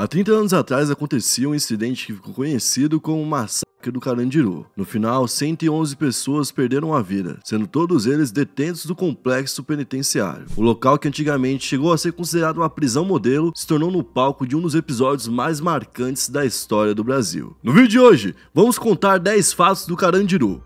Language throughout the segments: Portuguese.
Há 30 anos atrás acontecia um incidente que ficou conhecido como Massacre do Carandiru. No final, 111 pessoas perderam a vida, sendo todos eles detentos do complexo penitenciário. O local que antigamente chegou a ser considerado uma prisão modelo se tornou no palco de um dos episódios mais marcantes da história do Brasil. No vídeo de hoje, vamos contar 10 fatos do Carandiru.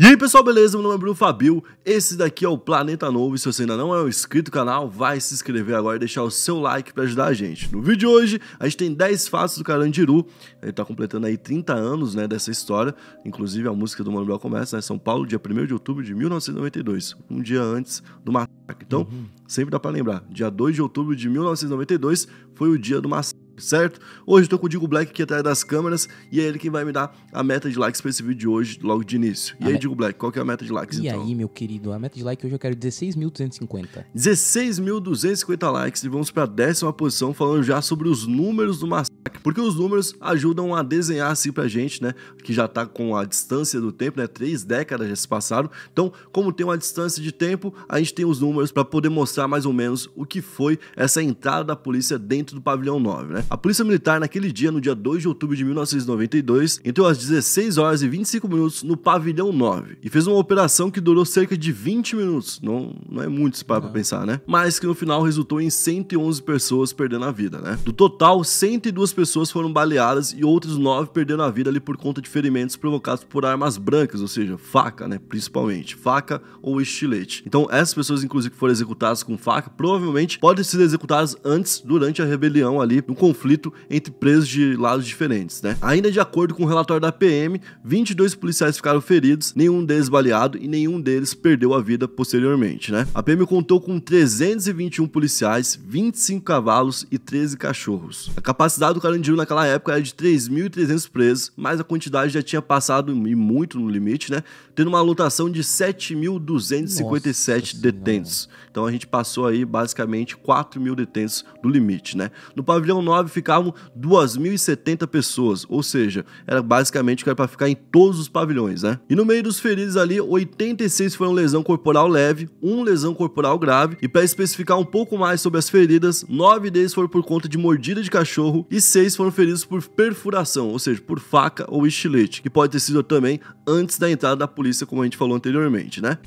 E aí pessoal, beleza? Meu nome é Bruno Fabio, esse daqui é o Planeta Novo e se você ainda não é inscrito no canal, vai se inscrever agora e deixar o seu like para ajudar a gente. No vídeo de hoje, a gente tem 10 fatos do Carandiru, ele tá completando aí 30 anos né, dessa história, inclusive a música do Manuel começa, né, São Paulo, dia 1 de outubro de 1992, um dia antes do massacre. Então, uhum. sempre dá para lembrar, dia 2 de outubro de 1992 foi o dia do massacre certo? Hoje estou com o Digo Black aqui atrás das câmeras e é ele quem vai me dar a meta de likes para esse vídeo de hoje, logo de início. E a aí, me... Digo Black, qual que é a meta de likes e então? E aí, meu querido, a meta de like hoje eu quero 16.250. 16.250 likes e vamos para a décima posição falando já sobre os números do massacre, porque os números ajudam a desenhar assim pra gente, né, que já está com a distância do tempo, né, três décadas já se passaram. Então, como tem uma distância de tempo, a gente tem os números para poder mostrar mais ou menos o que foi essa entrada da polícia dentro do pavilhão 9, né? A Polícia Militar, naquele dia, no dia 2 de outubro de 1992, entrou às 16 horas e 25 minutos no Pavilhão 9 e fez uma operação que durou cerca de 20 minutos. Não, não é muito se parar pra pensar, né? Mas que no final resultou em 111 pessoas perdendo a vida, né? Do total, 102 pessoas foram baleadas e outras 9 perderam a vida ali por conta de ferimentos provocados por armas brancas, ou seja, faca, né? Principalmente, faca ou estilete. Então, essas pessoas, inclusive, que foram executadas com faca, provavelmente podem ser executadas antes, durante a rebelião ali, no conflito conflito entre presos de lados diferentes, né? Ainda de acordo com o relatório da PM, 22 policiais ficaram feridos, nenhum deles baleado e nenhum deles perdeu a vida posteriormente, né? A PM contou com 321 policiais, 25 cavalos e 13 cachorros. A capacidade do Carandiru naquela época era de 3.300 presos, mas a quantidade já tinha passado e muito no limite, né? tendo uma lotação de 7.257 detentos. Então a gente passou aí basicamente 4 mil detentos do limite, né? No pavilhão 9 ficavam 2.070 pessoas, ou seja, era basicamente que era para ficar em todos os pavilhões, né? E no meio dos feridos ali, 86 foram lesão corporal leve, um lesão corporal grave, e para especificar um pouco mais sobre as feridas, 9 deles foram por conta de mordida de cachorro e 6 foram feridos por perfuração, ou seja, por faca ou estilete, que pode ter sido também antes da entrada da polícia como a gente falou anteriormente, né?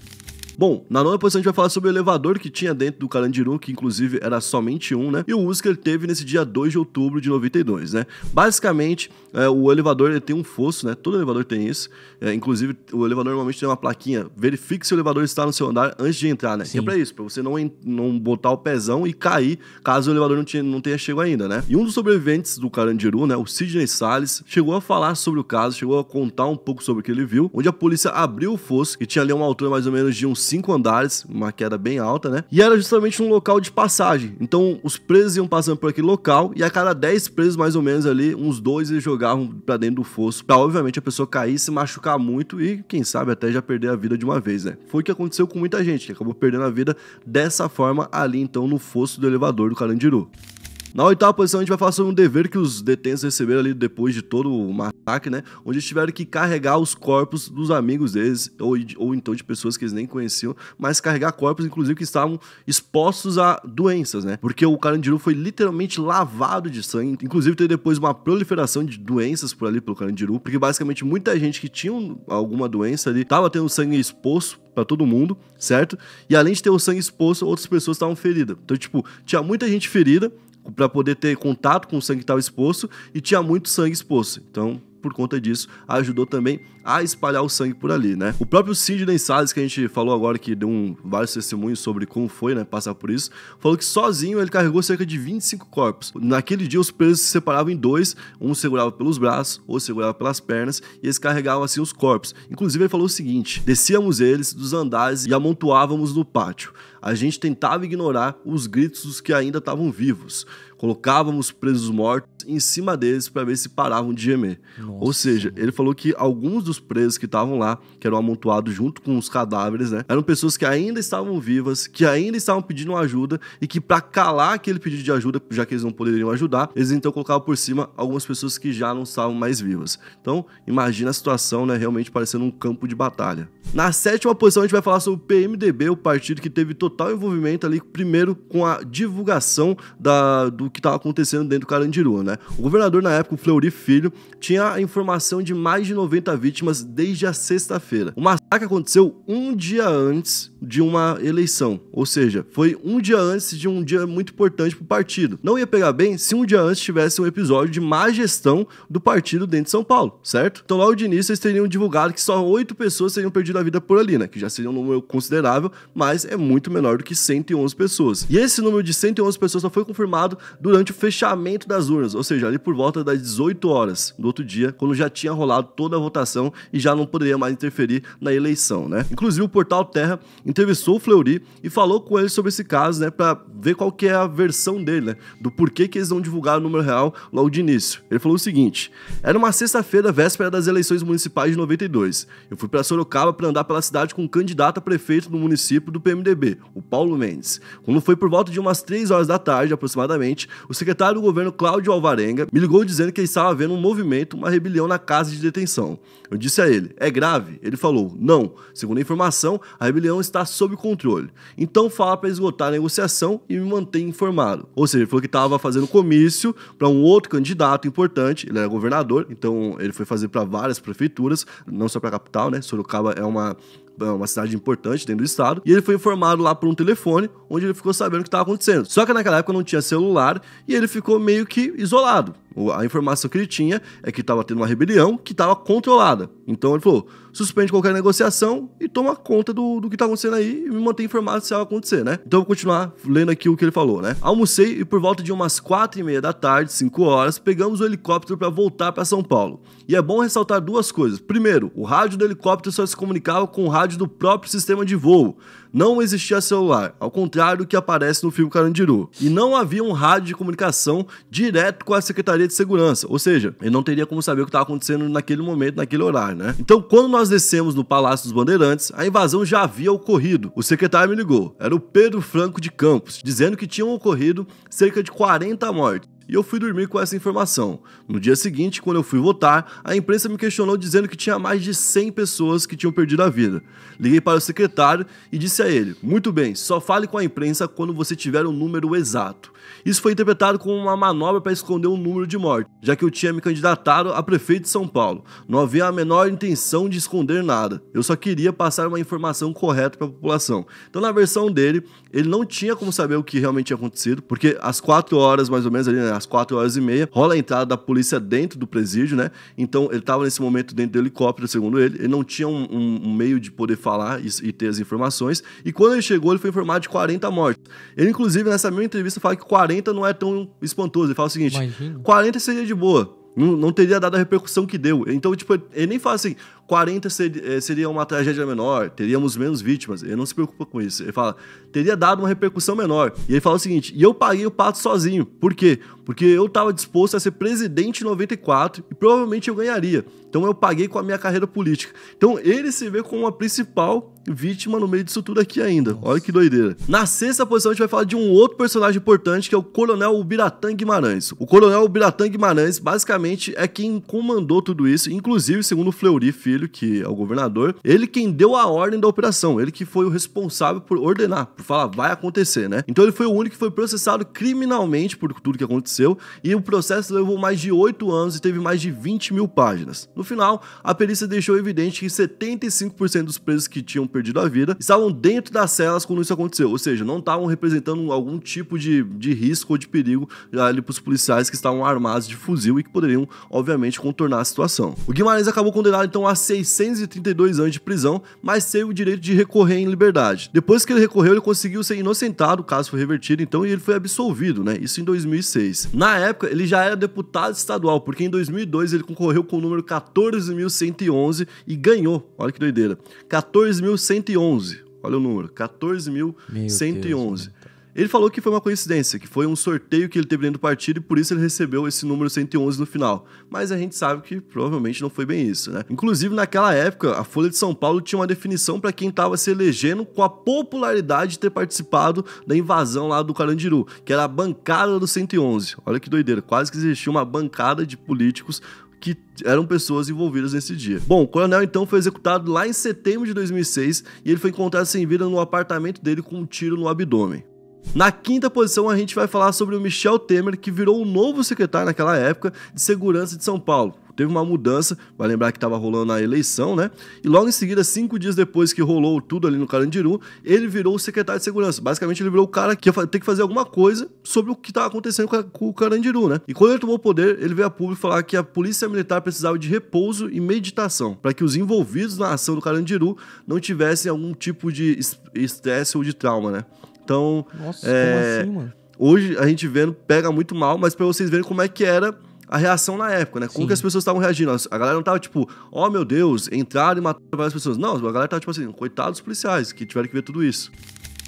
Bom, na nona posição a gente vai falar sobre o elevador que tinha dentro do Carandiru, que inclusive era somente um, né? E o Husker teve nesse dia 2 de outubro de 92, né? Basicamente, é, o elevador ele tem um fosso, né? Todo elevador tem isso. É, inclusive, o elevador normalmente tem uma plaquinha. Verifique se o elevador está no seu andar antes de entrar, né? Sempre E é pra isso, pra você não, não botar o pezão e cair caso o elevador não, tinha, não tenha chegado ainda, né? E um dos sobreviventes do Carandiru, né? O Sidney Salles, chegou a falar sobre o caso, chegou a contar um pouco sobre o que ele viu, onde a polícia abriu o fosso, que tinha ali uma altura mais ou menos de uns cinco andares, uma queda bem alta, né? E era justamente um local de passagem. Então os presos iam passando por aquele local e a cada dez presos, mais ou menos ali, uns dois eles jogavam para dentro do fosso, pra obviamente a pessoa cair, se machucar muito e quem sabe até já perder a vida de uma vez, né? Foi o que aconteceu com muita gente, que acabou perdendo a vida dessa forma ali então no fosso do elevador do Carandiru. Na oitava posição, a gente vai falar sobre um dever que os detentos receberam ali depois de todo o massacre, né? Onde eles tiveram que carregar os corpos dos amigos deles, ou, ou então de pessoas que eles nem conheciam, mas carregar corpos, inclusive, que estavam expostos a doenças, né? Porque o Carandiru foi literalmente lavado de sangue. Inclusive, teve depois uma proliferação de doenças por ali pelo Carandiru, porque basicamente muita gente que tinha alguma doença ali estava tendo sangue exposto para todo mundo, certo? E além de ter o sangue exposto, outras pessoas estavam feridas. Então, tipo, tinha muita gente ferida para poder ter contato com o sangue que estava exposto e tinha muito sangue exposto. Então, por conta disso, ajudou também a espalhar o sangue por ali, né? O próprio Sidney Salles, que a gente falou agora, que deu um, vários testemunhos sobre como foi, né, passar por isso, falou que sozinho ele carregou cerca de 25 corpos. Naquele dia, os presos se separavam em dois, um segurava pelos braços, outro segurava pelas pernas, e eles carregavam assim os corpos. Inclusive, ele falou o seguinte: descíamos eles dos andares e amontoávamos no pátio. A gente tentava ignorar os gritos dos que ainda estavam vivos colocávamos presos mortos em cima deles para ver se paravam de gemer. Nossa. Ou seja, ele falou que alguns dos presos que estavam lá, que eram amontoados junto com os cadáveres, né, eram pessoas que ainda estavam vivas, que ainda estavam pedindo ajuda e que para calar aquele pedido de ajuda, já que eles não poderiam ajudar, eles então colocavam por cima algumas pessoas que já não estavam mais vivas. Então, imagina a situação, né, realmente parecendo um campo de batalha. Na sétima posição, a gente vai falar sobre o PMDB, o partido que teve total envolvimento ali, primeiro com a divulgação da, do que estava acontecendo dentro do Carandiru, né? O governador na época, o Fleury Filho, tinha a informação de mais de 90 vítimas desde a sexta-feira. Uma a que aconteceu um dia antes de uma eleição. Ou seja, foi um dia antes de um dia muito importante para o partido. Não ia pegar bem se um dia antes tivesse um episódio de má gestão do partido dentro de São Paulo, certo? Então logo de início eles teriam divulgado que só oito pessoas teriam perdido a vida por ali, né? Que já seria um número considerável, mas é muito menor do que 111 pessoas. E esse número de 111 pessoas só foi confirmado durante o fechamento das urnas, ou seja, ali por volta das 18 horas do outro dia, quando já tinha rolado toda a votação e já não poderia mais interferir na eleição eleição, né? Inclusive o portal Terra entrevistou o Fleury e falou com ele sobre esse caso, né, para ver qual que é a versão dele, né, do porquê que eles não divulgaram o número real logo de início. Ele falou o seguinte: "Era uma sexta-feira, véspera das eleições municipais de 92. Eu fui para Sorocaba para andar pela cidade com um candidato a prefeito do município do PMDB, o Paulo Mendes. Quando foi por volta de umas 3 horas da tarde, aproximadamente, o secretário do governo Cláudio Alvarenga me ligou dizendo que ele estava havendo um movimento, uma rebelião na casa de detenção. Eu disse a ele: "É grave?" Ele falou: "Não não. Segundo a informação, a rebelião está sob controle. Então fala para esgotar a negociação e me manter informado. Ou seja, ele falou que estava fazendo comício para um outro candidato importante, ele era governador, então ele foi fazer para várias prefeituras, não só para a capital, né? Sorocaba é uma é uma cidade importante dentro do estado, e ele foi informado lá por um telefone, onde ele ficou sabendo o que estava acontecendo. Só que naquela época não tinha celular e ele ficou meio que isolado. A informação que ele tinha é que estava tendo uma rebelião que estava controlada. Então ele falou: suspende qualquer negociação e toma conta do, do que está acontecendo aí e me mantém informado se algo acontecer, né? Então vou continuar lendo aqui o que ele falou, né? Almocei e por volta de umas quatro e meia da tarde, cinco horas, pegamos o helicóptero para voltar para São Paulo. E é bom ressaltar duas coisas. Primeiro, o rádio do helicóptero só se comunicava com o rádio do próprio sistema de voo. Não existia celular, ao contrário do que aparece no filme Carandiru. E não havia um rádio de comunicação direto com a Secretaria de Segurança, ou seja, ele não teria como saber o que estava acontecendo naquele momento, naquele horário, né? Então, quando nós descemos no Palácio dos Bandeirantes, a invasão já havia ocorrido. O secretário me ligou, era o Pedro Franco de Campos, dizendo que tinham ocorrido cerca de 40 mortes e eu fui dormir com essa informação. No dia seguinte, quando eu fui votar, a imprensa me questionou dizendo que tinha mais de 100 pessoas que tinham perdido a vida. Liguei para o secretário e disse a ele: Muito bem, só fale com a imprensa quando você tiver o um número exato. Isso foi interpretado como uma manobra para esconder o um número de mortes, já que eu tinha me candidatado a prefeito de São Paulo. Não havia a menor intenção de esconder nada, eu só queria passar uma informação correta para a população. Então, na versão dele, ele não tinha como saber o que realmente tinha acontecido, porque às 4 horas mais ou menos, ali, né, às quatro horas e meia, rola a entrada da polícia dentro do presídio, né? Então ele estava nesse momento dentro do helicóptero, segundo ele, ele não tinha um, um, um meio de poder falar e, e, ter as informações, e quando ele chegou, ele foi informado de 40 mortes. Ele, inclusive, nessa mesma entrevista, fala que 40 não é tão espantoso. Ele fala o seguinte: Imagina. 40 seria de boa. Não, não teria dado a repercussão que deu. Então, tipo, ele nem fala assim, 40 ser, eh, seria uma tragédia menor, teríamos menos vítimas. Ele não se preocupa com isso. Ele fala, teria dado uma repercussão menor. E ele fala o seguinte: e eu paguei o pato sozinho. Por quê? Porque eu estava disposto a ser presidente em 94 e provavelmente eu ganharia. Então eu paguei com a minha carreira política. Então ele se vê como a principal vítima no meio disso tudo aqui ainda. Nossa. Olha que doideira. Na sexta posição, a gente vai falar de um outro personagem importante, que é o Coronel Ubiratan Guimarães. O Coronel Ubiratan Guimarães, basicamente, é quem comandou tudo isso, inclusive, segundo Fleury Filho, Filho, que é o governador, ele quem deu a ordem da operação, ele que foi o responsável por ordenar, por falar vai acontecer, né? Então ele foi o único que foi processado criminalmente por tudo que aconteceu e o processo levou mais de oito anos e teve mais de 20 mil páginas. No final, a perícia deixou evidente que 75% dos presos que tinham perdido a vida estavam dentro das celas quando isso aconteceu, ou seja, não estavam representando algum tipo de, de risco ou de perigo ali para os policiais que estavam armados de fuzil e que poderiam, obviamente, contornar a situação. O Guimarães acabou condenado então a 632 anos de prisão, mas teve o direito de recorrer em liberdade. Depois que ele recorreu, ele conseguiu ser inocentado, o caso foi revertido, então, e ele foi absolvido, né? Isso em 2006. Na época, ele já era deputado estadual, porque em 2002 ele concorreu com o número 14.111 e ganhou. Olha que doideira. 14.111. Olha o número, 14.111. Ele falou que foi uma coincidência, que foi um sorteio que ele teve dentro do partido e por isso ele recebeu esse número 111 no final. Mas a gente sabe que provavelmente não foi bem isso, né? Inclusive, naquela época, a Folha de São Paulo tinha uma definição para quem estava se elegendo com a popularidade de ter participado da invasão lá do Carandiru, que era a bancada do 111. Olha que doideira, quase que existia uma bancada de políticos que eram pessoas envolvidas nesse dia. Bom, o coronel então foi executado lá em setembro de 2006 e ele foi encontrado sem vida no apartamento dele com um tiro no abdômen. Na quinta posição, a gente vai falar sobre o Michel Temer, que virou o novo secretário naquela época de Segurança de São Paulo. Teve uma mudança, vai lembrar que estava rolando a eleição, né? E logo em seguida, cinco dias depois que rolou tudo ali no Carandiru, ele virou o secretário de segurança. Basicamente, ele virou o cara que ia ter que fazer alguma coisa sobre o que estava acontecendo com o Carandiru, né? E quando ele tomou o poder, ele veio a público falar que a polícia militar precisava de repouso e meditação para que os envolvidos na ação do Carandiru não tivessem algum tipo de estresse ou de trauma, né? Então, Nossa, é, como assim, mano? hoje a gente vendo pega muito mal, mas para vocês verem como é que era a reação na época, né? Como Sim. que as pessoas estavam reagindo? A galera não tava tipo, ó oh, meu Deus, entraram e mataram várias pessoas. Não, a galera tava tipo assim, coitados dos policiais que tiveram que ver tudo isso.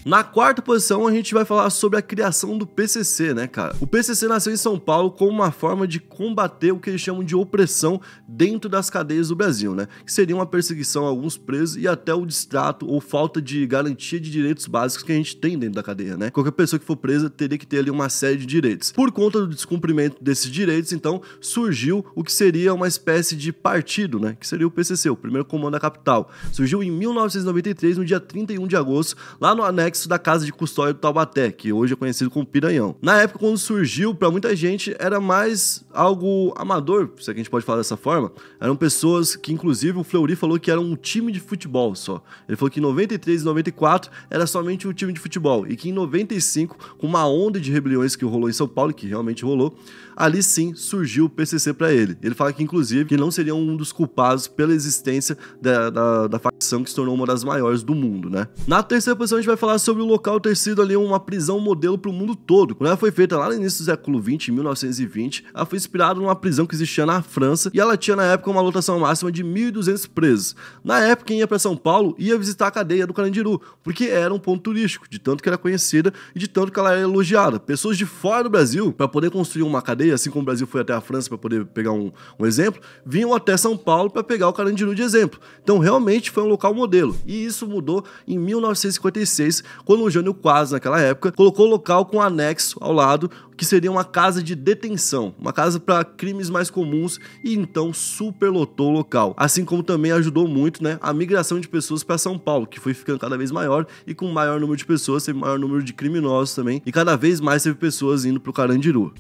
Na quarta posição, a gente vai falar sobre a criação do PCC, né, cara? O PCC nasceu em São Paulo como uma forma de combater o que eles chamam de opressão dentro das cadeias do Brasil, né? Que seria uma perseguição a alguns presos e até o distrato ou falta de garantia de direitos básicos que a gente tem dentro da cadeia, né? Qualquer pessoa que for presa teria que ter ali uma série de direitos. Por conta do descumprimento desses direitos, então, surgiu o que seria uma espécie de partido, né? Que seria o PCC, o primeiro comando da capital. Surgiu em 1993, no dia 31 de agosto, lá no anexo anexo da Casa de Custódia do Taubaté, que hoje é conhecido como Piranhão. Na época, quando surgiu, para muita gente era mais algo amador, se é que a gente pode falar dessa forma. Eram pessoas que, inclusive, o Fleury falou que era um time de futebol só. Ele falou que em 93 e 94 era somente um time de futebol, e que em 95, com uma onda de rebeliões que rolou em São Paulo, que realmente rolou, ali sim surgiu o PCC para ele. Ele fala que, inclusive, que não seria um dos culpados pela existência da, da, da facção que se tornou uma das maiores do mundo, né? Na terceira posição, a gente vai falar sobre o local ter sido ali uma prisão modelo para o mundo todo. Quando ela foi feita lá no início do século 20, 1920, ela foi inspirada numa prisão que existia na França e ela tinha na época uma lotação máxima de 1.200 presos. Na época, quem ia para São Paulo ia visitar a cadeia do Carandiru, porque era um ponto turístico, de tanto que era conhecida e de tanto que ela era elogiada. Pessoas de fora do Brasil, para poder construir uma cadeia, assim como o Brasil foi até a França para poder pegar um, um exemplo, vinham até São Paulo para pegar o Carandiru de exemplo. Então, realmente foi um local modelo. E isso mudou em 1956, quando o Jânio Quase naquela época, colocou o local com anexo ao lado, que seria uma casa de detenção, uma casa para crimes mais comuns, e então superlotou o local. Assim como também ajudou muito né, a migração de pessoas para São Paulo, que foi ficando cada vez maior, e com maior número de pessoas, teve maior número de criminosos também, e cada vez mais teve pessoas indo para o Carandiru.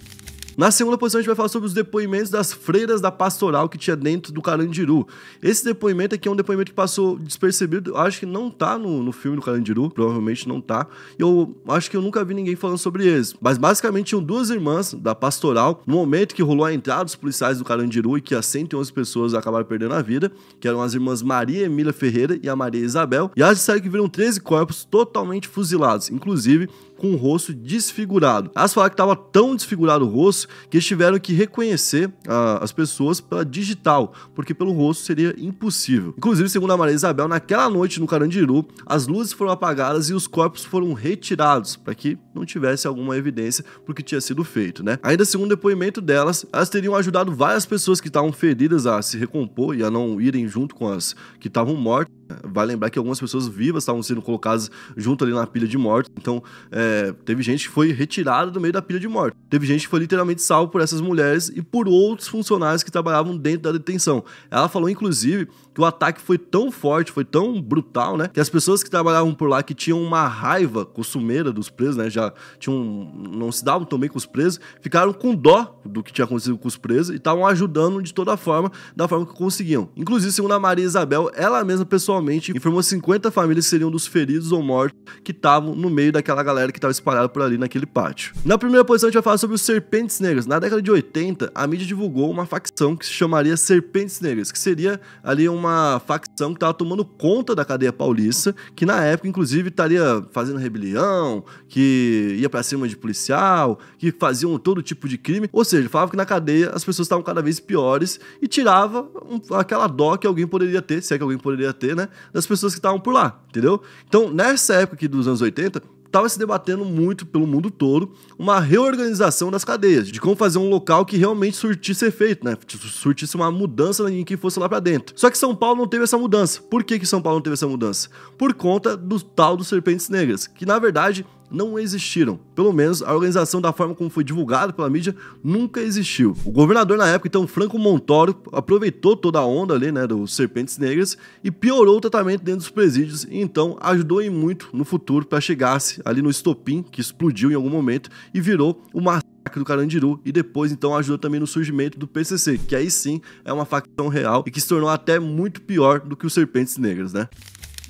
Na segunda posição, a gente vai falar sobre os depoimentos das freiras da pastoral que tinha dentro do Carandiru. Esse depoimento aqui é um depoimento que passou despercebido, acho que não tá no, no filme do Carandiru, provavelmente não tá. Eu acho que eu nunca vi ninguém falando sobre eles. Mas basicamente tinham duas irmãs da pastoral, no momento que rolou a entrada dos policiais do Carandiru e que as 111 pessoas acabaram perdendo a vida, que eram as irmãs Maria Emília Ferreira e a Maria Isabel, e elas disseram que viram 13 corpos totalmente fuzilados, inclusive com o rosto desfigurado. As falaram que estava tão desfigurado o rosto que eles tiveram que reconhecer ah, as pessoas pela digital, porque pelo rosto seria impossível. Inclusive, segundo a Maria Isabel, naquela noite no Carandiru, as luzes foram apagadas e os corpos foram retirados para que não tivesse alguma evidência do que tinha sido feito, né? Ainda segundo o depoimento delas, elas teriam ajudado várias pessoas que estavam feridas a se recompor e a não irem junto com as que estavam mortas. Vai lembrar que algumas pessoas vivas estavam sendo colocadas junto ali na pilha de morte Então, é, teve gente que foi retirada do meio da pilha de morte Teve gente que foi literalmente salvo por essas mulheres e por outros funcionários que trabalhavam dentro da detenção. Ela falou, inclusive, que o ataque foi tão forte, foi tão brutal, né? Que as pessoas que trabalhavam por lá, que tinham uma raiva costumeira dos presos, né? Já tinham. não se davam também com os presos, ficaram com dó do que tinha acontecido com os presos e estavam ajudando de toda forma, da forma que conseguiam. Inclusive, segundo a Maria Isabel, ela mesma pessoalmente informou 50 famílias que seriam dos feridos ou mortos que estavam no meio daquela galera que estava espalhada por ali naquele pátio. Na primeira posição, a gente vai falar sobre os Serpentes Negras. Na década de 80, a mídia divulgou uma facção que se chamaria Serpentes Negras, que seria ali uma uma facção que estava tomando conta da cadeia paulista, que na época, inclusive, estaria fazendo rebelião, que ia para cima de policial, que faziam todo tipo de crime. Ou seja, falava que na cadeia as pessoas estavam cada vez piores e tirava um, aquela dó que alguém poderia ter, se é que alguém poderia ter, né? Das pessoas que estavam por lá, entendeu? Então, nessa época aqui dos anos 80, estava se debatendo muito pelo mundo todo uma reorganização das cadeias, de como fazer um local que realmente surtisse efeito, né? Surtisse uma mudança em que fosse lá para dentro. Só que São Paulo não teve essa mudança. Por que, que São Paulo não teve essa mudança? Por conta do tal dos Serpentes Negras, que na verdade não existiram. Pelo menos a organização da forma como foi divulgada pela mídia nunca existiu. O governador na época, então Franco Montoro, aproveitou toda a onda ali, né, dos serpentes negras e piorou o tratamento dentro dos presídios e então ajudou em muito no futuro para chegar-se ali no estopim que explodiu em algum momento e virou uma do Carandiru e depois então ajudou também no surgimento do PCC, que aí sim é uma facção real e que se tornou até muito pior do que os Serpentes Negras, né?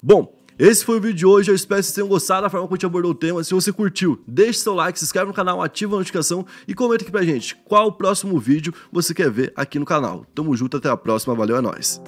Bom, esse foi o vídeo de hoje, eu espero que vocês tenham gostado da forma como a gente abordou o tema. Se você curtiu, deixe seu like, se inscreve no canal, ativa a notificação e comenta aqui pra gente qual o próximo vídeo você quer ver aqui no canal. Tamo junto, até a próxima, valeu, é nóis!